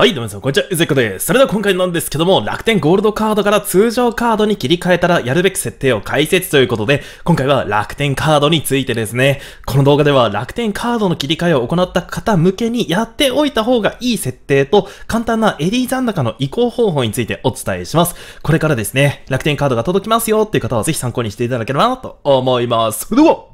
はい、どうも皆さん、こんにちは、ゆずこです。それでは今回なんですけども、楽天ゴールドカードから通常カードに切り替えたらやるべき設定を解説ということで、今回は楽天カードについてですね。この動画では楽天カードの切り替えを行った方向けにやっておいた方がいい設定と、簡単なエリー残高の移行方法についてお伝えします。これからですね、楽天カードが届きますよっていう方はぜひ参考にしていただければなと思います。それでは、行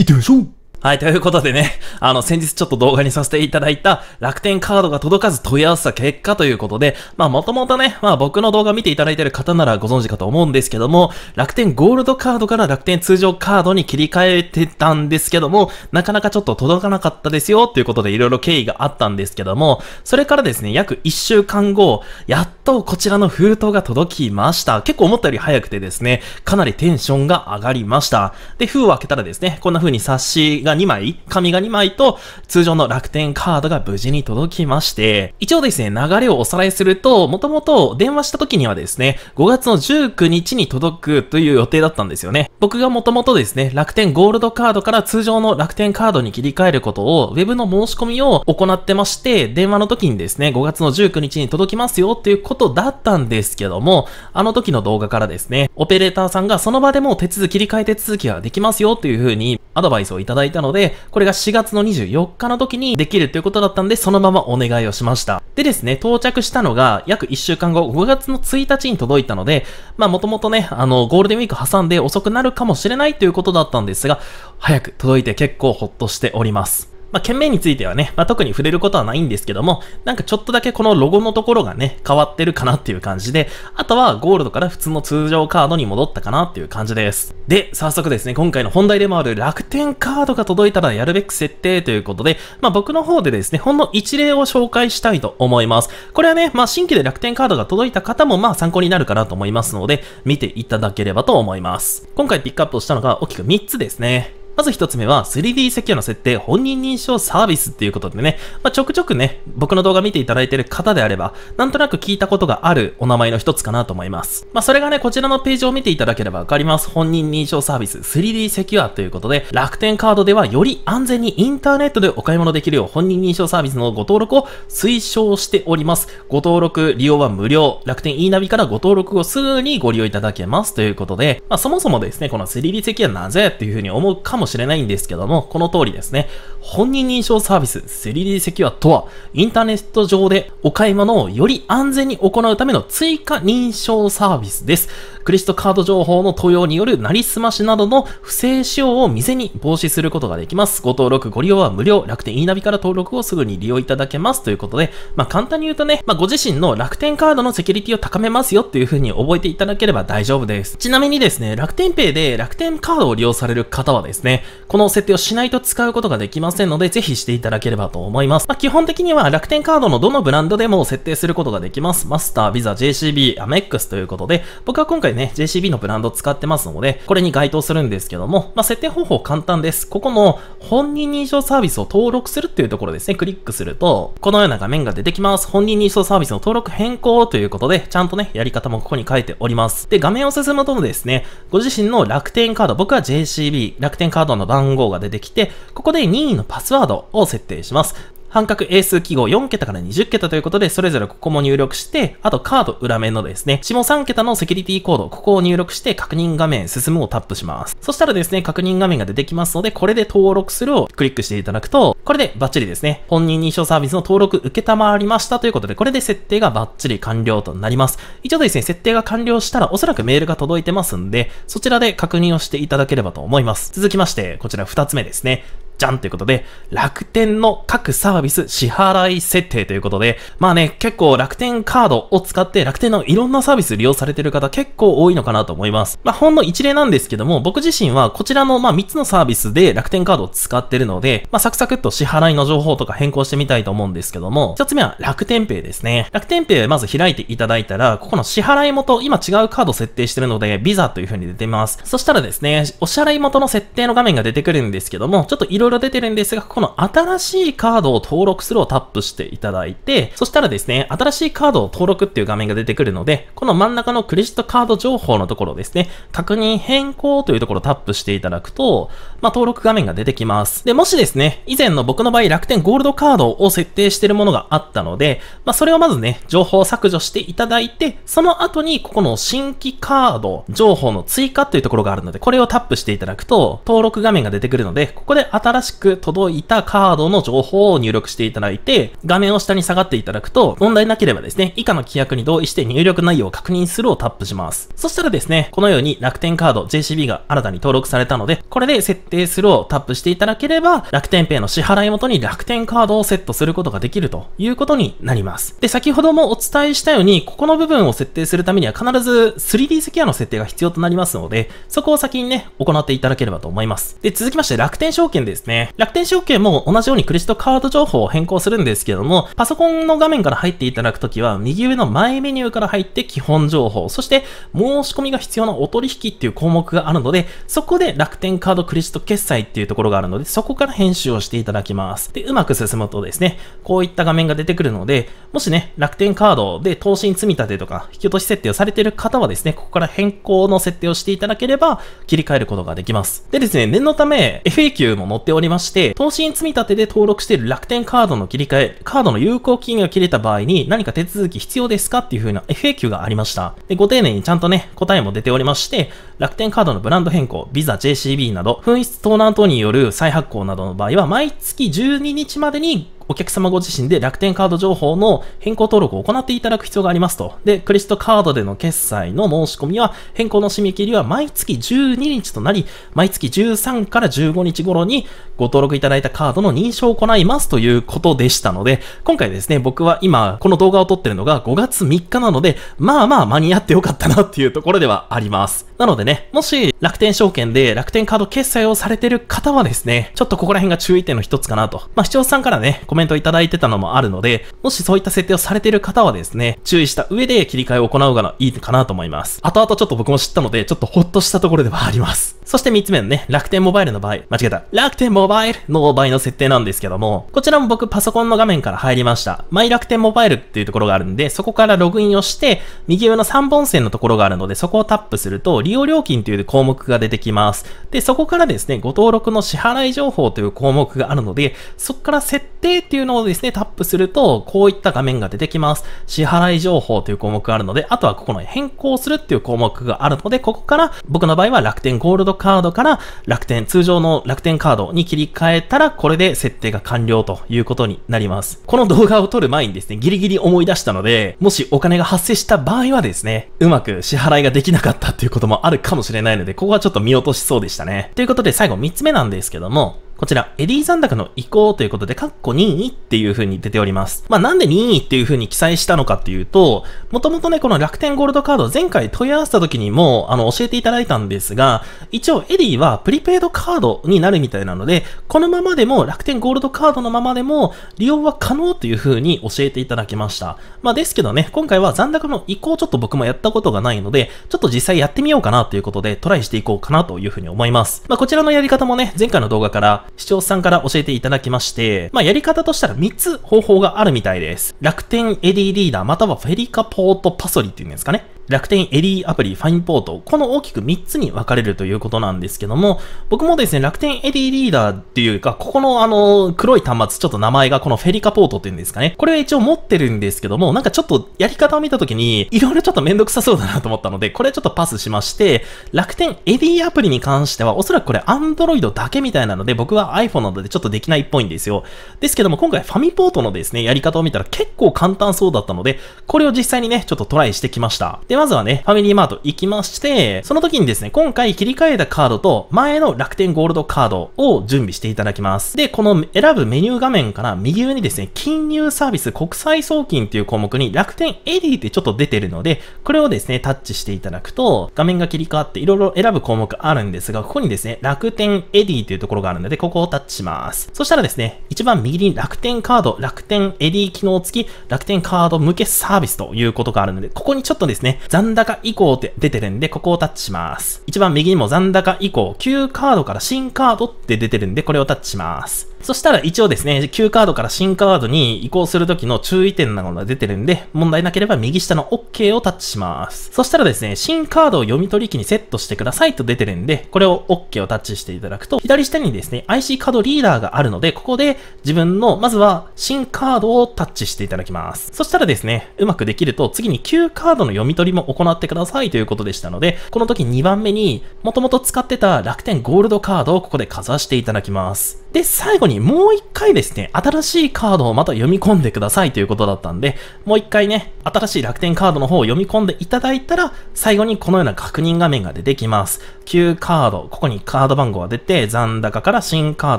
ってみましょうはい、ということでね、あの、先日ちょっと動画にさせていただいた楽天カードが届かず問い合わせた結果ということで、まあ、もともとね、まあ、僕の動画見ていただいている方ならご存知かと思うんですけども、楽天ゴールドカードから楽天通常カードに切り替えてたんですけども、なかなかちょっと届かなかったですよ、ということでいろいろ経緯があったんですけども、それからですね、約1週間後、やっとこちらの封筒が届きました。結構思ったより早くてですね、かなりテンションが上がりました。で、封を開けたらですね、こんな風に冊子がが2枚、紙が2枚と、通常の楽天カードが無事に届きまして、一応ですね、流れをおさらいすると、もともと電話した時にはですね、5月の19日に届くという予定だったんですよね。僕がもともとですね、楽天ゴールドカードから通常の楽天カードに切り替えることを、web の申し込みを行ってまして、電話の時にですね、5月の19日に届きますよっていうことだったんですけども、あの時の動画からですね、オペレーターさんがその場でも手続き切り替え手続きができますよっていう風にアドバイスをいただいたので、これが4月の24日の時にできるということだったんで、そのままお願いをしました。でですね、到着したのが約1週間後、5月の1日に届いたので、まあもともとね、あの、ゴールデンウィーク挟んで遅くなるかもしれないということだったんですが、早く届いて結構ほっとしております。まあ、件名についてはね、まあ、特に触れることはないんですけども、なんかちょっとだけこのロゴのところがね、変わってるかなっていう感じで、あとはゴールドから普通の通常カードに戻ったかなっていう感じです。で、早速ですね、今回の本題でもある楽天カードが届いたらやるべく設定ということで、まあ、僕の方でですね、ほんの一例を紹介したいと思います。これはね、まあ、新規で楽天カードが届いた方もまあ参考になるかなと思いますので、見ていただければと思います。今回ピックアップをしたのが大きく3つですね。まず1つ目は 3D 設計の設定本人認証サービスっていうことでね、まあ、ちょくちょくね、僕の動画見ていただいている方であれば、なんとなく聞いたことがあるお名前の1つかなと思います。まあ、それがね、こちらのページを見ていただければわかります。本人認証サービス 3D セキュアということで、楽天カードではより安全にインターネットでお買い物できるよう本人認証サービスのご登録を推奨しております。ご登録、利用は無料。楽天 e ナビからご登録をすぐにご利用いただけますということで、まあ、そもそもですね、この 3D セキュアなぜっていうふうに思うかもしれないしれないんですけども、この通りですね。本人認証サービス 3D セキュアとは、インターネット上でお買い物をより安全に行うための追加認証サービスです。クレジットカード情報の登用によるなりすましなどの不正使用を未然に防止することができます。ご登録、ご利用は無料、楽天 e ナビから登録をすぐに利用いただけますということで、まあ簡単に言うとね、まあご自身の楽天カードのセキュリティを高めますよっていう風に覚えていただければ大丈夫です。ちなみにですね、楽天ペイで楽天カードを利用される方はですね、この設定をしないと使うことができませんので、ぜひしていただければと思います。まあ基本的には楽天カードのどのブランドでも設定することができます。マスター、ビザ、JCB、アメックスということで、僕は今回れね、JCB のブランド使ってますので、これに該当するんですけども、まあ、設定方法簡単です。ここの本人認証サービスを登録するっていうところですね、クリックすると、このような画面が出てきます。本人認証サービスの登録変更ということで、ちゃんとね、やり方もここに書いております。で、画面を進むとですね、ご自身の楽天カード、僕は JCB、楽天カードの番号が出てきて、ここで任意のパスワードを設定します。半角英数記号4桁から20桁ということで、それぞれここも入力して、あとカード裏面のですね、下3桁のセキュリティコード、ここを入力して確認画面進むをタップします。そしたらですね、確認画面が出てきますので、これで登録するをクリックしていただくと、これでバッチリですね、本人認証サービスの登録受けたまわりましたということで、これで設定がバッチリ完了となります。一応ですね、設定が完了したらおそらくメールが届いてますんで、そちらで確認をしていただければと思います。続きまして、こちら2つ目ですね。じゃんということで、楽天の各サービス支払い設定ということで、まあね、結構楽天カードを使って楽天のいろんなサービス利用されてる方結構多いのかなと思います。まあほんの一例なんですけども、僕自身はこちらのまあ3つのサービスで楽天カードを使ってるので、まあサクサクっと支払いの情報とか変更してみたいと思うんですけども、一つ目は楽天ペイですね。楽天ペイまず開いていただいたら、ここの支払い元、今違うカード設定してるので、ビザという風に出てます。そしたらですね、お支払い元の設定の画面が出てくるんですけども、ちょっといろいろろ出てるんですが、この新しいカードを登録するをタップしていただいて、そしたらですね、新しいカードを登録っていう画面が出てくるので、この真ん中のクレジットカード情報のところですね、確認変更というところをタップしていただくと、まあ、登録画面が出てきます。で、もしですね、以前の僕の場合楽天ゴールドカードを設定してるものがあったので、まあ、それをまずね、情報を削除していただいて、その後にここの新規カード情報の追加というところがあるので、これをタップしていただくと、登録画面が出てくるので、ここで新新しく届いたカードの情報を入力していただいて、画面を下に下がっていただくと、問題なければですね、以下の規約に同意して入力内容を確認するをタップします。そしたらですね、このように楽天カード JCB が新たに登録されたので、これで設定するをタップしていただければ、楽天ペイの支払い元に楽天カードをセットすることができるということになります。で、先ほどもお伝えしたように、ここの部分を設定するためには必ず 3D セキュアの設定が必要となりますので、そこを先にね、行っていただければと思います。で、続きまして楽天証券ですですね。楽天証券も同じようにクレジットカード情報を変更するんですけども、パソコンの画面から入っていただくときは、右上の前メニューから入って基本情報、そして申し込みが必要なお取引っていう項目があるので、そこで楽天カードクレジット決済っていうところがあるので、そこから編集をしていただきます。で、うまく進むとですね、こういった画面が出てくるので、もしね、楽天カードで投資に積み立てとか、引き落とし設定をされている方はですね、ここから変更の設定をしていただければ、切り替えることができます。でですね、念のため、FAQ も載ってっておりまして、投資積立で登録している楽天カードの切り替え、カードの有効期限が切れた場合に何か手続き必要ですかっていう風な FAQ がありました。で、ご丁寧にちゃんとね、答えも出ておりまして、楽天カードのブランド変更、ビザ JCB など、紛失盗難等による再発行などの場合は、毎月12日までにお客様ご自身で楽天カード情報の変更登録を行っていただく必要がありますと。で、クレジットカードでの決済の申し込みは、変更の締め切りは毎月12日となり、毎月13から15日頃にご登録いただいたカードの認証を行いますということでしたので、今回ですね、僕は今、この動画を撮ってるのが5月3日なので、まあまあ間に合ってよかったなっていうところではあります。なのでね、もし楽天証券で楽天カード決済をされてる方はですね、ちょっとここら辺が注意点の一つかなと。まあ、視聴さんからね、コメントメントいただいてたのもあるので、もしそういった設定をされている方はですね、注意した上で切り替えを行うがいいかなと思います。後々ちょっと僕も知ったので、ちょっとほっとしたところではあります。そして3つ目のね、楽天モバイルの場合、間違えた。楽天モバイルの場合の設定なんですけども、こちらも僕パソコンの画面から入りました。マイ楽天モバイルっていうところがあるんで、そこからログインをして、右上の3本線のところがあるので、そこをタップすると、利用料金という項目が出てきます。で、そこからですね、ご登録の支払い情報という項目があるので、そこから設定っていうのをですね、タップすると、こういった画面が出てきます。支払い情報という項目があるので、あとはここの変更するっていう項目があるので、ここから僕の場合は楽天ゴールドカードから楽天、通常の楽天カードに切り替えたら、これで設定が完了ということになります。この動画を撮る前にですね、ギリギリ思い出したので、もしお金が発生した場合はですね、うまく支払いができなかったっていうこともあるかもしれないので、ここはちょっと見落としそうでしたね。ということで最後3つ目なんですけども、こちら、エディ残高の移行ということで、カッコ任意っていう風に出ております。まあ、なんで任意っていう風に記載したのかっていうと、もともとね、この楽天ゴールドカード前回問い合わせた時にも、あの、教えていただいたんですが、一応エディはプリペイドカードになるみたいなので、このままでも楽天ゴールドカードのままでも利用は可能という風に教えていただきました。まあ、ですけどね、今回は残高の移行ちょっと僕もやったことがないので、ちょっと実際やってみようかなということで、トライしていこうかなという風に思います。まあ、こちらのやり方もね、前回の動画から視聴者さんから教えていただきまして、まあ、やり方としたら3つ方法があるみたいです。楽天エディリーダーまたはフェリカポートパソリっていうんですかね。楽天エリーアプリ、ファインポート、この大きく3つに分かれるということなんですけども、僕もですね、楽天エリーリーダーっていうか、ここのあの、黒い端末、ちょっと名前がこのフェリカポートっていうんですかね。これは一応持ってるんですけども、なんかちょっとやり方を見た時に、いろいろちょっとめんどくさそうだなと思ったので、これちょっとパスしまして、楽天エリーアプリに関しては、おそらくこれ Android だけみたいなので、僕は iPhone などでちょっとできないっぽいんですよ。ですけども、今回ファミポートのですね、やり方を見たら結構簡単そうだったので、これを実際にね、ちょっとトライしてきました。で、まずはね、ファミリーマート行きまして、その時にですね、今回切り替えたカードと、前の楽天ゴールドカードを準備していただきます。で、この選ぶメニュー画面から右上にですね、金融サービス国際送金っていう項目に楽天エディってちょっと出てるので、これをですね、タッチしていただくと、画面が切り替わって色々選ぶ項目あるんですが、ここにですね、楽天エディというところがあるので、ここをタッチします。そしたらですね、一番右に楽天カード、楽天エディ機能付き、楽天カード向けサービスということがあるので、ここにちょっとですね、残高以降って出てるんで、ここをタッチします。一番右にも残高以降、旧カードから新カードって出てるんで、これをタッチします。そしたら一応ですね、旧カードから新カードに移行するときの注意点なのが出てるんで、問題なければ右下の OK をタッチします。そしたらですね、新カードを読み取り機にセットしてくださいと出てるんで、これを OK をタッチしていただくと、左下にですね、IC カードリーダーがあるので、ここで自分の、まずは新カードをタッチしていただきます。そしたらですね、うまくできると、次に旧カードの読み取りも行ってくださいということでしたので、この時2番目に、もともと使ってた楽天ゴールドカードをここでかざしていただきます。で、最後ににもう一回ですね、新しいカードをまた読み込んでくださいということだったんで、もう一回ね、新しい楽天カードの方を読み込んでいただいたら、最後にこのような確認画面が出てきます。旧カード、ここにカード番号が出て、残高から新カー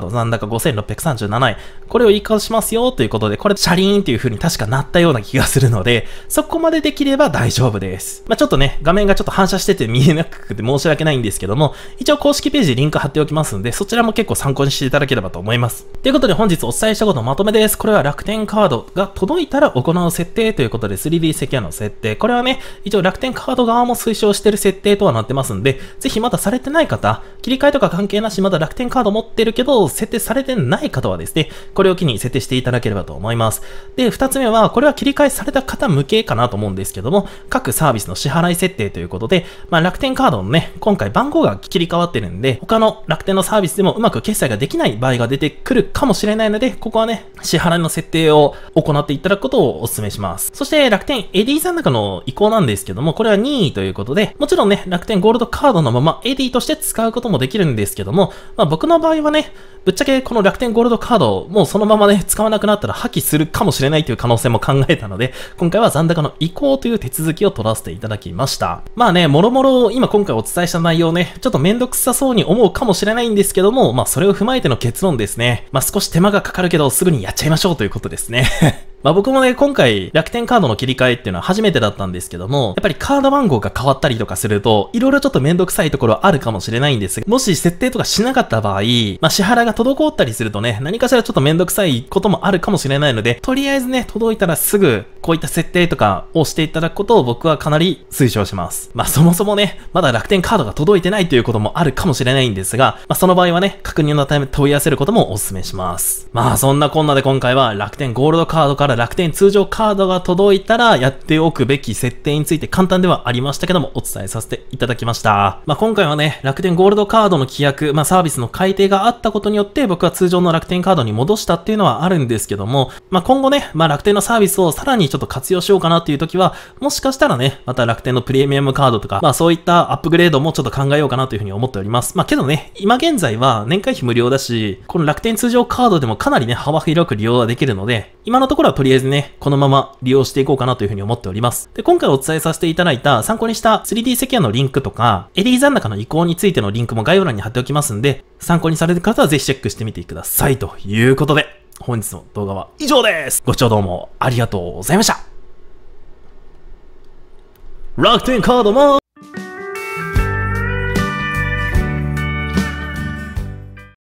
ド、残高5637円、これを移行しますよということで、これ車輪っていう風に確かなったような気がするので、そこまでできれば大丈夫です。まあ、ちょっとね、画面がちょっと反射してて見えなくて申し訳ないんですけども、一応公式ページリンク貼っておきますんで、そちらも結構参考にしていただければと思います。。ということで本日お伝えしたことまとめです。これは楽天カードが届いたら行う設定ということで 3D セキュアの設定。これはね、一応楽天カード側も推奨してる設定とはなってますんで、ぜひまだされてない方、切り替えとか関係なし、まだ楽天カード持ってるけど、設定されてない方はですね、これを機に設定していただければと思います。で、二つ目は、これは切り替えされた方向けかなと思うんですけども、各サービスの支払い設定ということで、まあ、楽天カードのね、今回番号が切り替わってるんで、他の楽天のサービスでもうまく決済ができない場合が出てくるかもしれないので、ここはね、支払いの設定を行っていただくことをお勧めします。そして楽天エディさんの移行なんですけども、これは任意ということで、もちろんね、楽天ゴールドカードのままエディとして使うことももできるんですけども、まあ、僕の場合はね、ぶっちゃけこの楽天ゴールドカードをもうそのままね、使わなくなったら破棄するかもしれないという可能性も考えたので、今回は残高の移行という手続きを取らせていただきました。まあね、もろもろ今今回お伝えした内容ね、ちょっとめんどくさそうに思うかもしれないんですけども、まあそれを踏まえての結論ですね。まあ少し手間がかかるけどすぐにやっちゃいましょうということですね。まあ僕もね、今回楽天カードの切り替えっていうのは初めてだったんですけども、やっぱりカード番号が変わったりとかすると、いろいろちょっとめんどくさいところあるかもしれないんですが、もし設定とかしなかった場合、まあ支払いが滞ったりするとね、何かしらちょっとめんどくさいこともあるかもしれないので、とりあえずね、届いたらすぐこういった設定とかをしていただくことを僕はかなり推奨します。まあそもそもね、まだ楽天カードが届いてないということもあるかもしれないんですが、まあその場合はね、確認のため問い合わせることもお勧めします。まあそんなこんなで今回は楽天ゴールドカードからだ楽天通常カードが届いたらやっておくべき設定について簡単ではありましたけどもお伝えさせていただきました。まあ、今回はね、楽天ゴールドカードの規約、まあ、サービスの改定があったことによって僕は通常の楽天カードに戻したっていうのはあるんですけども、まあ、今後ね、まあ、楽天のサービスをさらにちょっと活用しようかなっていう時は、もしかしたらね、また楽天のプレミアムカードとか、まあ、そういったアップグレードもちょっと考えようかなというふうに思っております。まあ、けどね、今現在は年会費無料だし、この楽天通常カードでもかなりね、幅広く利用ができるので、今のところはりあえずね、このまま利用していこうかなというふうに思っております。で、今回お伝えさせていただいた参考にした 3D セキュアのリンクとか、エリー残高の移行についてのリンクも概要欄に貼っておきますんで、参考にされる方はぜひチェックしてみてください。ということで、本日の動画は以上です。ご視聴どうもありがとうございました。楽天カードも